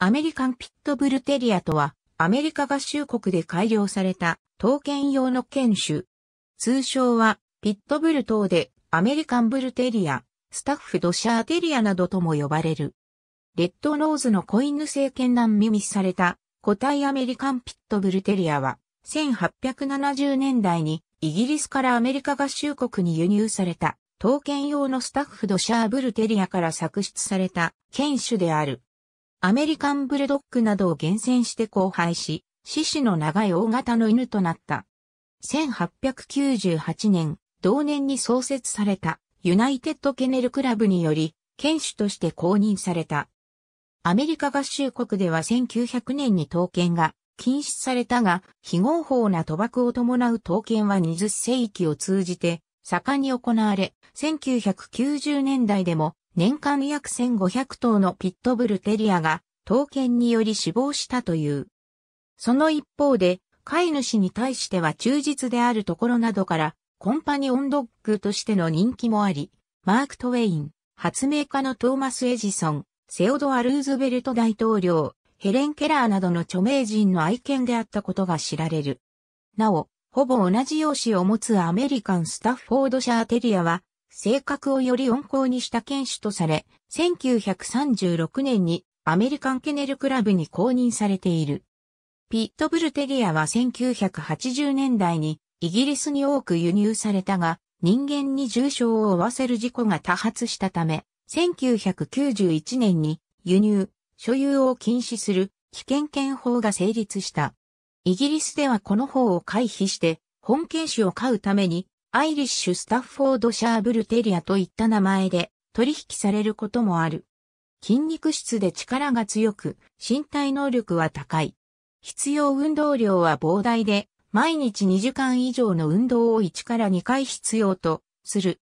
アメリカンピットブルテリアとは、アメリカ合衆国で改良された、刀剣用の犬種。通称は、ピットブル等で、アメリカンブルテリア、スタッフドシャーテリアなどとも呼ばれる。レッドノーズの子犬性犬難耳された、個体アメリカンピットブルテリアは、1870年代に、イギリスからアメリカ合衆国に輸入された、刀剣用のスタッフドシャーブルテリアから作出された、犬種である。アメリカンブルドッグなどを厳選して交配し、獅子の長い大型の犬となった。1898年、同年に創設されたユナイテッドケネルクラブにより、犬種として公認された。アメリカ合衆国では1900年に刀剣が禁止されたが、非合法な賭博を伴う刀剣は20世紀を通じて盛んに行われ、1990年代でも年間約1500頭のピットブルテリアが、刀剣により死亡したという。その一方で、飼い主に対しては忠実であるところなどから、コンパニオンドッグとしての人気もあり、マーク・トウェイン、発明家のトーマス・エジソン、セオドア・ルーズベルト大統領、ヘレン・ケラーなどの著名人の愛犬であったことが知られる。なお、ほぼ同じ容姿を持つアメリカン・スタッフォードシャーテリアは、性格をより温厚にした犬種とされ、1936年にアメリカンケネルクラブに公認されている。ピットブルテリアは1980年代にイギリスに多く輸入されたが、人間に重傷を負わせる事故が多発したため、1991年に輸入、所有を禁止する危険犬法が成立した。イギリスではこの法を回避して、本犬種を飼うためにアイリッシュスタッフォードシャーブルテリアといった名前で取引されることもある。筋肉質で力が強く、身体能力は高い。必要運動量は膨大で、毎日2時間以上の運動を1から2回必要とする。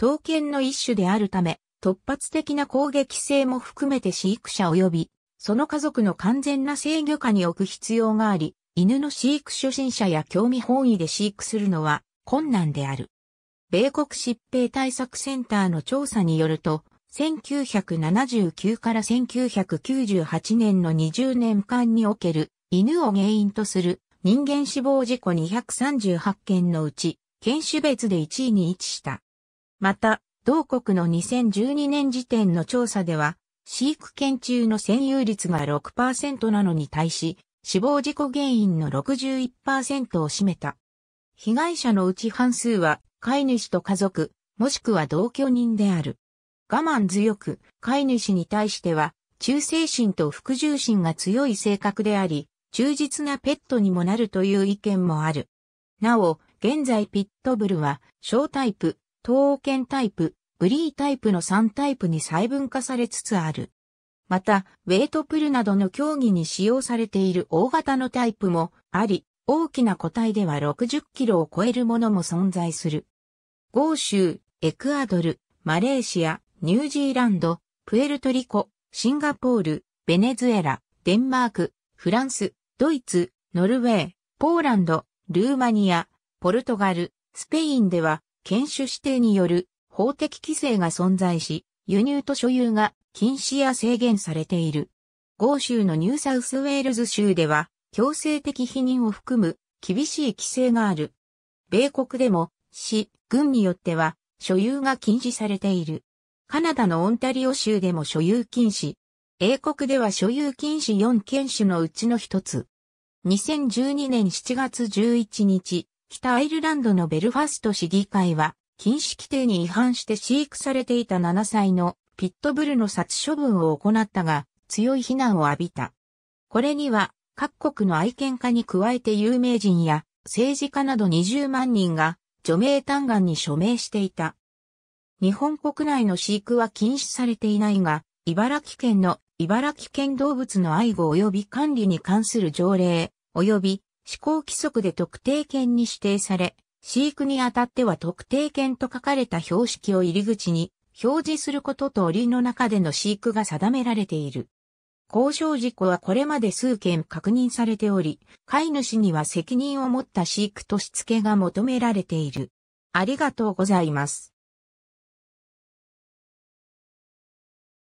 刀剣の一種であるため、突発的な攻撃性も含めて飼育者及び、その家族の完全な制御下に置く必要があり、犬の飼育初心者や興味本位で飼育するのは困難である。米国疾病対策センターの調査によると、1979から1998年の20年間における犬を原因とする人間死亡事故238件のうち、犬種別で1位に位置した。また、同国の2012年時点の調査では、飼育犬中の占有率が6%なのに対し、死亡事故原因の61%を占めた。被害者のうち半数は、飼い主と家族、もしくは同居人である。我慢強く、飼い主に対しては、忠誠心と服従心が強い性格であり、忠実なペットにもなるという意見もある。なお、現在ピットブルは、小タイプ、闘犬タイプ、ブリータイプの3タイプに細分化されつつある。また、ウェイトプルなどの競技に使用されている大型のタイプもあり、大きな個体では60キロを超えるものも存在する。豪州、エクアドル、マレーシア、ニュージーランド、プエルトリコ、シンガポール、ベネズエラ、デンマーク、フランス、ドイツ、ノルウェー、ポーランド、ルーマニア、ポルトガル、スペインでは、犬種指定による法的規制が存在し、輸入と所有が禁止や制限されている。豪州のニューサウスウェールズ州では、強制的否認を含む厳しい規制がある。米国でも、市、軍によっては、所有が禁止されている。カナダのオンタリオ州でも所有禁止。英国では所有禁止4県種のうちの一つ。2012年7月11日、北アイルランドのベルファスト市議会は、禁止規定に違反して飼育されていた7歳のピットブルの殺処分を行ったが、強い非難を浴びた。これには各国の愛犬家に加えて有名人や政治家など20万人が除名嘆願に署名していた。日本国内の飼育は禁止されていないが、茨城県の茨城県動物の愛護及び管理に関する条例及び施行規則で特定犬に指定され、飼育にあたっては特定犬と書かれた標識を入り口に表示することと檻の中での飼育が定められている。交渉事故はこれまで数件確認されており、飼い主には責任を持った飼育としつけが求められている。ありがとうございます。